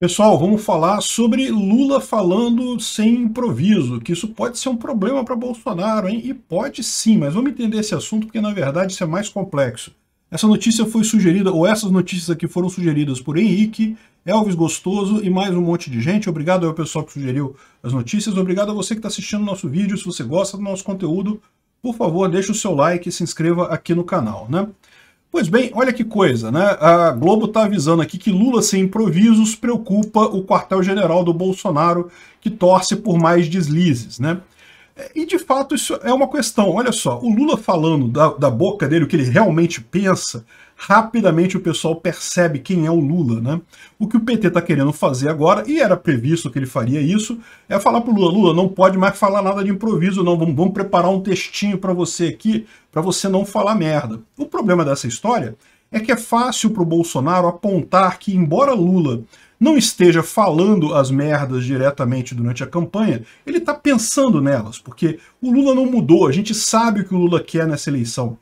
Pessoal, vamos falar sobre Lula falando sem improviso, que isso pode ser um problema para Bolsonaro, hein? E pode sim, mas vamos entender esse assunto porque na verdade isso é mais complexo. Essa notícia foi sugerida, ou essas notícias aqui foram sugeridas por Henrique, Elvis Gostoso e mais um monte de gente. Obrigado ao pessoal que sugeriu as notícias, obrigado a você que está assistindo o nosso vídeo. Se você gosta do nosso conteúdo, por favor, deixe o seu like e se inscreva aqui no canal, né? Pois bem, olha que coisa, né? A Globo está avisando aqui que Lula sem improvisos preocupa o quartel-general do Bolsonaro, que torce por mais deslizes, né? É, e de fato isso é uma questão. Olha só, o Lula falando da, da boca dele o que ele realmente pensa, rapidamente o pessoal percebe quem é o Lula, né? O que o PT está querendo fazer agora, e era previsto que ele faria isso, é falar para o Lula, Lula, não pode mais falar nada de improviso, não, vamos, vamos preparar um textinho para você aqui, para você não falar merda. O problema dessa história é que é fácil para o Bolsonaro apontar que, embora Lula não esteja falando as merdas diretamente durante a campanha, ele está pensando nelas, porque o Lula não mudou, a gente sabe o que o Lula quer nessa eleição.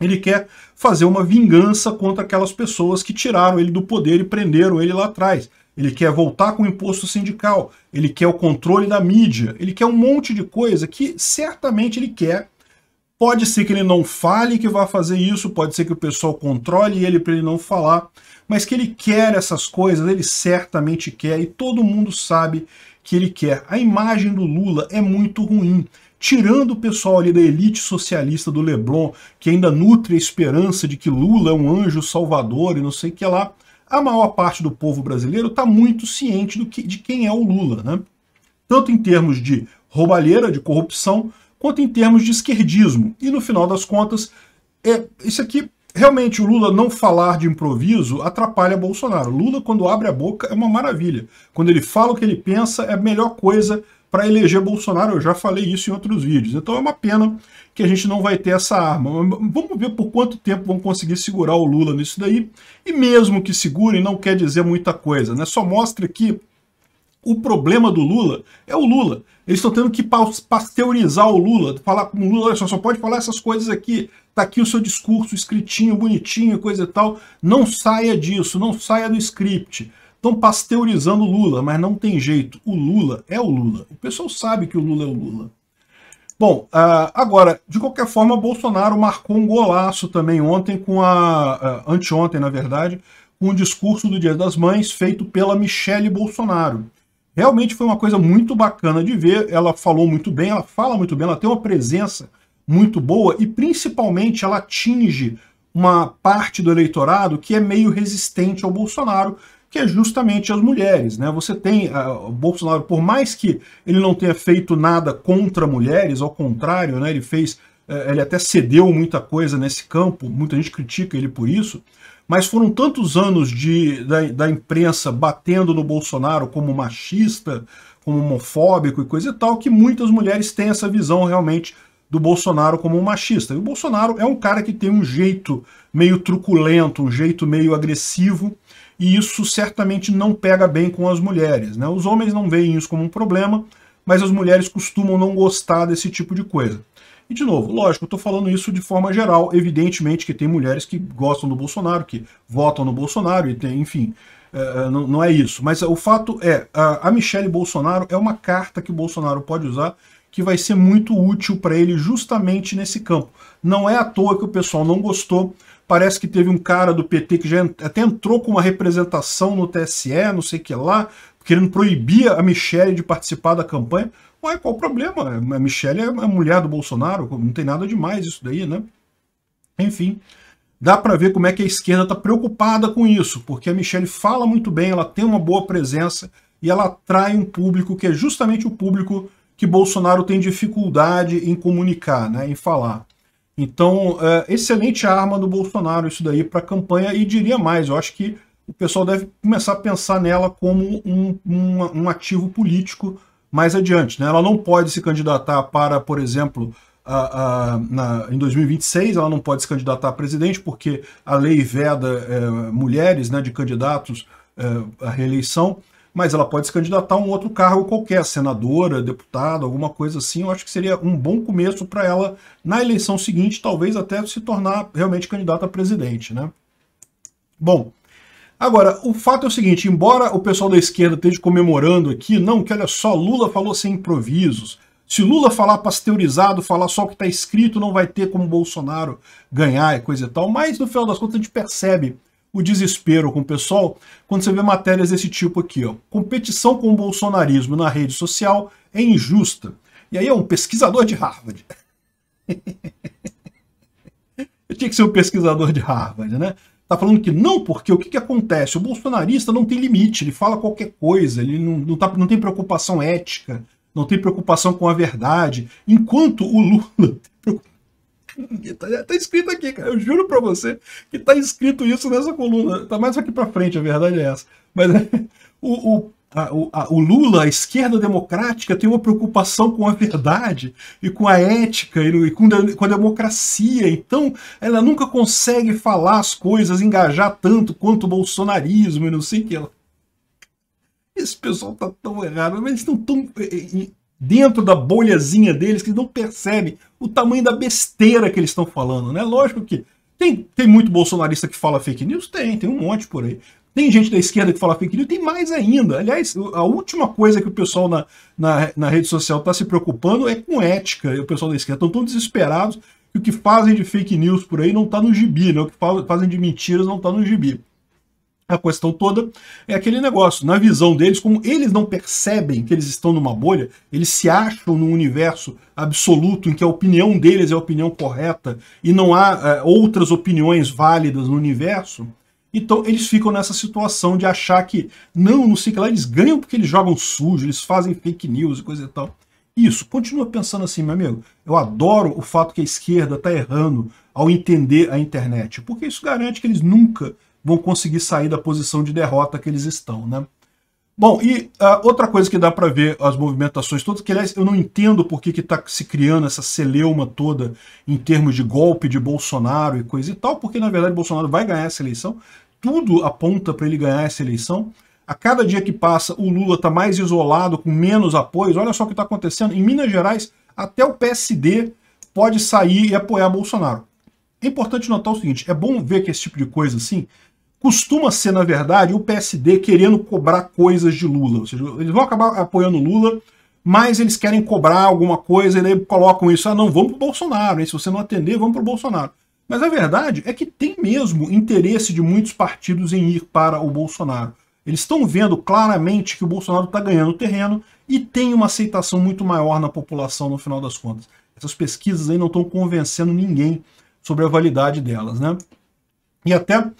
Ele quer fazer uma vingança contra aquelas pessoas que tiraram ele do poder e prenderam ele lá atrás. Ele quer voltar com o imposto sindical, ele quer o controle da mídia, ele quer um monte de coisa que certamente ele quer Pode ser que ele não fale que vá fazer isso, pode ser que o pessoal controle ele para ele não falar, mas que ele quer essas coisas, ele certamente quer e todo mundo sabe que ele quer. A imagem do Lula é muito ruim, tirando o pessoal ali da elite socialista do Leblon, que ainda nutre a esperança de que Lula é um anjo salvador e não sei o que lá. A maior parte do povo brasileiro está muito ciente que, de quem é o Lula, né? Tanto em termos de roubalheira, de corrupção, quanto em termos de esquerdismo. E no final das contas, é, isso aqui realmente o Lula não falar de improviso atrapalha Bolsonaro. Lula, quando abre a boca, é uma maravilha. Quando ele fala o que ele pensa, é a melhor coisa para eleger Bolsonaro. Eu já falei isso em outros vídeos. Então é uma pena que a gente não vai ter essa arma. Vamos ver por quanto tempo vão conseguir segurar o Lula nisso daí. E mesmo que segurem, não quer dizer muita coisa. né? Só mostra que o problema do Lula é o Lula. Eles estão tendo que pasteurizar o Lula, falar com o Lula, só, só pode falar essas coisas aqui. Tá aqui o seu discurso escritinho, bonitinho, coisa e tal. Não saia disso, não saia do script. Estão pasteurizando o Lula, mas não tem jeito. O Lula é o Lula. O pessoal sabe que o Lula é o Lula. Bom, ah, agora, de qualquer forma, Bolsonaro marcou um golaço também ontem, com a. Ah, anteontem, na verdade, com um discurso do Dia das Mães feito pela Michele Bolsonaro. Realmente foi uma coisa muito bacana de ver. Ela falou muito bem, ela fala muito bem, ela tem uma presença muito boa e principalmente ela atinge uma parte do eleitorado que é meio resistente ao Bolsonaro, que é justamente as mulheres. Né? Você tem uh, o Bolsonaro, por mais que ele não tenha feito nada contra mulheres, ao contrário, né, ele fez, uh, ele até cedeu muita coisa nesse campo, muita gente critica ele por isso, mas foram tantos anos de, da, da, imprensa batendo no Bolsonaro como machista, como homofóbico e coisa e tal, que muitas mulheres têm essa visão realmente do Bolsonaro como um machista. E o Bolsonaro é um cara que tem um jeito meio truculento, um jeito meio agressivo, e isso certamente não pega bem com as mulheres. Né? Os homens não veem isso como um problema, mas as mulheres costumam não gostar desse tipo de coisa. E, de novo, lógico, eu estou falando isso de forma geral. Evidentemente que tem mulheres que gostam do Bolsonaro, que votam no Bolsonaro, e tem, enfim, é, é não, não, é isso. Mas o fato é, a, a Michelle Bolsonaro é uma carta que o Bolsonaro pode usar que vai ser muito útil para ele justamente nesse campo. Não é à toa que o pessoal não gostou. Parece que teve um cara do PT que já até entrou com uma representação no TSE, não sei o que lá, querendo proibir a Michelle de participar da campanha. Ué, qual o problema? A Michelle é a mulher do Bolsonaro, não tem nada demais isso daí, né? Enfim, dá para ver como é que a esquerda está preocupada com isso, porque a Michelle fala muito bem, ela tem uma boa presença e ela atrai um público que é justamente o público que Bolsonaro tem dificuldade em comunicar, né, em falar. Então, é, excelente arma do Bolsonaro isso daí para a campanha e diria mais, eu acho que o pessoal deve começar a pensar nela como um, um, um ativo político mais adiante. Né? Ela não pode se candidatar para, por exemplo, a, a, na, em 2026, ela não pode se candidatar a presidente, porque a lei veda é, mulheres né, de candidatos é, à reeleição, mas ela pode se candidatar a um outro cargo qualquer, senadora, deputada, alguma coisa assim. Eu acho que seria um bom começo para ela, na eleição seguinte, talvez até se tornar realmente candidata a presidente. Né? Bom, Agora, o fato é o seguinte, embora o pessoal da esquerda esteja comemorando aqui, não, que olha só, Lula falou sem improvisos, se Lula falar pasteurizado, falar só o que está escrito, não vai ter como Bolsonaro ganhar e coisa e tal, mas no final das contas a gente percebe o desespero com o pessoal quando você vê matérias desse tipo aqui. Ó. Competição com o bolsonarismo na rede social é injusta. E aí é um pesquisador de Harvard. Eu tinha que ser um pesquisador de Harvard, né? tá falando que não, porque o que, que, acontece? O bolsonarista não tem limite, ele fala qualquer coisa, ele não, não, tá, não tem preocupação ética, não tem preocupação com a verdade. Enquanto o Lula. Tá, tá escrito aqui, cara. Eu juro para você que tá escrito isso nessa coluna. Tá mais aqui para frente, a verdade é essa. Mas o, o, a, a, o Lula, a esquerda democrática, tem uma preocupação com a verdade e com a ética e, e com, de, com, a democracia. Então, ela nunca consegue falar as coisas, engajar tanto quanto o bolsonarismo e não sei o que. Ela... Esse pessoal tá tão errado, mas eles estão tão eh, eh, dentro da bolhazinha deles que eles não percebem o tamanho da besteira que eles estão falando, né? Lógico que tem, tem muito bolsonarista que fala fake news? Tem, tem um monte por aí. Tem gente da esquerda que fala fake news, tem mais ainda. Aliás, a última coisa que o pessoal na, na, na rede social está se preocupando é com ética. O pessoal da esquerda estão tão desesperados que o que fazem de fake news por aí não está no gibi, né? o que fazem de mentiras não está no gibi. A questão toda é aquele negócio, na visão deles, como eles não percebem que eles estão numa bolha, eles se acham num universo absoluto em que a opinião deles é a opinião correta e não há eh, outras opiniões válidas no universo, então eles ficam nessa situação de achar que, não, não sei o que lá, eles ganham porque eles jogam sujo, eles fazem fake news e coisa e tal. Isso, continua pensando assim, meu amigo. Eu adoro o fato que a esquerda está errando ao entender a internet, porque isso garante que eles nunca vão conseguir sair da posição de derrota que eles estão, né? Bom, e uh, outra coisa que dá para ver as movimentações todas, que aliás eu não entendo por que está se criando essa celeuma toda em termos de golpe de Bolsonaro e coisa e tal, porque na verdade Bolsonaro vai ganhar essa eleição, tudo aponta para ele ganhar essa eleição. A cada dia que passa, o Lula está mais isolado, com menos apoios. Olha só o que está acontecendo. Em Minas Gerais, até o PSD pode sair e apoiar Bolsonaro. É importante notar o seguinte: é bom ver que esse tipo de coisa assim costuma ser, na verdade, o PSD querendo cobrar coisas de Lula. Ou seja, eles vão acabar apoiando Lula, mas eles querem cobrar alguma coisa e daí colocam isso. Ah, não, vamos para o Bolsonaro, hein? se você não atender, vamos para o Bolsonaro. Mas a verdade é que tem mesmo interesse de muitos partidos em ir para o Bolsonaro. Eles estão vendo claramente que o Bolsonaro está ganhando terreno e tem uma aceitação muito maior na população no final das contas. Essas pesquisas aí não estão convencendo ninguém sobre a validade delas, né? E até uh,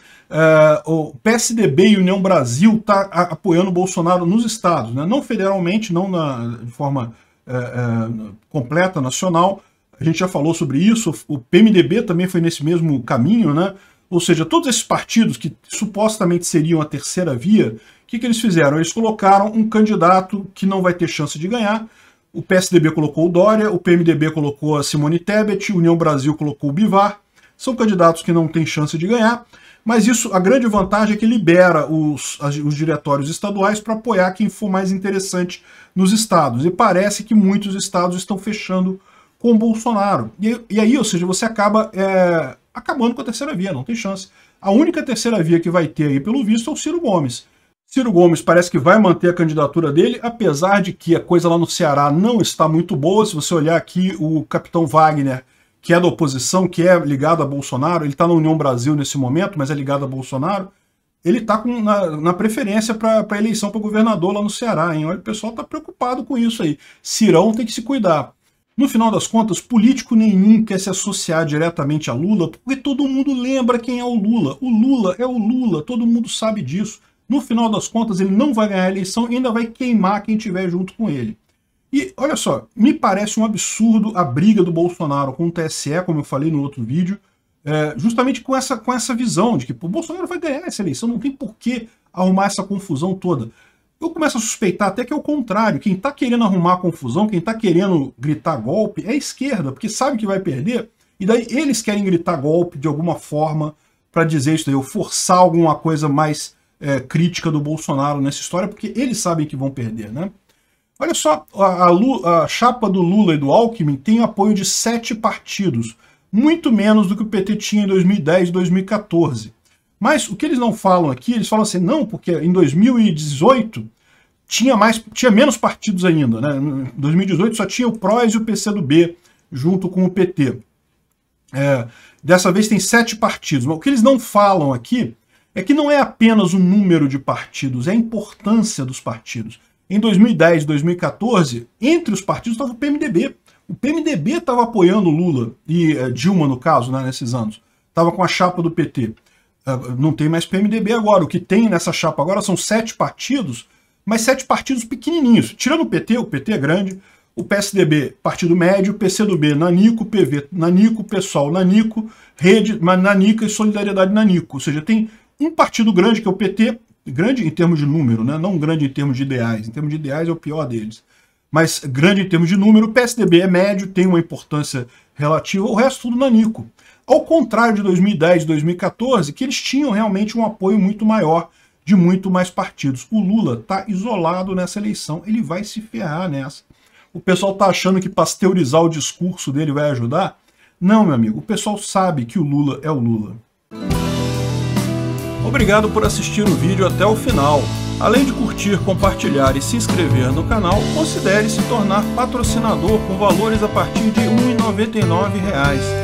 o PSDB e União Brasil tá apoiando o Bolsonaro nos estados, né? não federalmente, não na, de forma uh, uh, completa, nacional, a gente já falou sobre isso, o PMDB também foi nesse mesmo caminho, né? Ou seja, todos esses partidos que supostamente seriam a terceira via, o que, que eles fizeram? Eles colocaram um candidato que não vai ter chance de ganhar, o PSDB colocou o Dória, o PMDB colocou a Simone Tebet, União Brasil colocou o Bivar. São candidatos que não têm chance de ganhar, mas isso a grande vantagem é que libera os, os diretórios estaduais para apoiar quem for mais interessante nos estados. E parece que muitos estados estão fechando com Bolsonaro. E, e aí, ou seja, você acaba é, acabando com a terceira via, não tem chance. A única terceira via que vai ter aí, pelo visto, é o Ciro Gomes. Ciro Gomes parece que vai manter a candidatura dele, apesar de que a coisa lá no Ceará não está muito boa. Se você olhar aqui, o capitão Wagner, que é da oposição, que é ligado a Bolsonaro, ele está na União Brasil nesse momento, mas é ligado a Bolsonaro. Ele está na, na, preferência para a eleição para governador lá no Ceará, hein? Olha, o pessoal está preocupado com isso aí. Cirão tem que se cuidar. No final das contas, político nenhum quer se associar diretamente a Lula, porque todo mundo lembra quem é o Lula. O Lula é o Lula, todo mundo sabe disso. No final das contas, ele não vai ganhar a eleição e ainda vai queimar quem estiver junto com ele. E olha só, me parece um absurdo a briga do Bolsonaro com o TSE, como eu falei no outro vídeo, é, justamente com essa, com essa visão de que o Bolsonaro vai ganhar essa eleição, não tem por que arrumar essa confusão toda eu começo a suspeitar até que é o contrário. Quem está querendo arrumar confusão, quem está querendo gritar golpe, é a esquerda, porque sabe que vai perder. E daí eles querem gritar golpe de alguma forma para dizer isso daí, ou forçar alguma coisa mais é, crítica do Bolsonaro nessa história, porque eles sabem que vão perder, né? Olha só, a, a, a chapa do Lula e do Alckmin tem apoio de sete partidos, muito menos do que o PT tinha em 2010 e 2014. Mas o que eles não falam aqui, eles falam assim, não, porque em 2018 tinha, mais, tinha menos partidos ainda. Né? Em 2018 só tinha o PROS e o PCdoB junto com o PT. É, dessa vez tem sete partidos. Mas o que eles não falam aqui é que não é apenas o número de partidos, é a importância dos partidos. Em 2010 2014, entre os partidos estava o PMDB. O PMDB estava apoiando Lula e é, Dilma, no caso, né, nesses anos. Estava com a chapa do PT. Ah, não tem mais PMDB agora. O que tem nessa chapa agora são sete partidos, mas sete partidos pequenininhos. Tirando o PT, o PT é grande, o PSDB, partido médio, PCdoB, Nanico, PV, Nanico, PSOL, Nanico, Rede, Nanica e Solidariedade Nanico. Ou seja, tem um partido grande, que é o PT, grande em termos de número, né? não grande em termos de ideais. Em termos de ideais é o pior deles. Mas grande em termos de número, o PSDB é médio, tem uma importância relativa, o resto tudo Nanico. Ao contrário de 2010 e 2014, que eles tinham realmente um apoio muito maior de muito mais partidos. O Lula está isolado nessa eleição, ele vai se ferrar nessa. O pessoal está achando que pasteurizar o discurso dele vai ajudar? Não, meu amigo, o pessoal sabe que o Lula é o Lula. Obrigado por assistir o vídeo até o final. Além de curtir, compartilhar e se inscrever no canal, considere se tornar patrocinador com valores a partir de R$ 1,99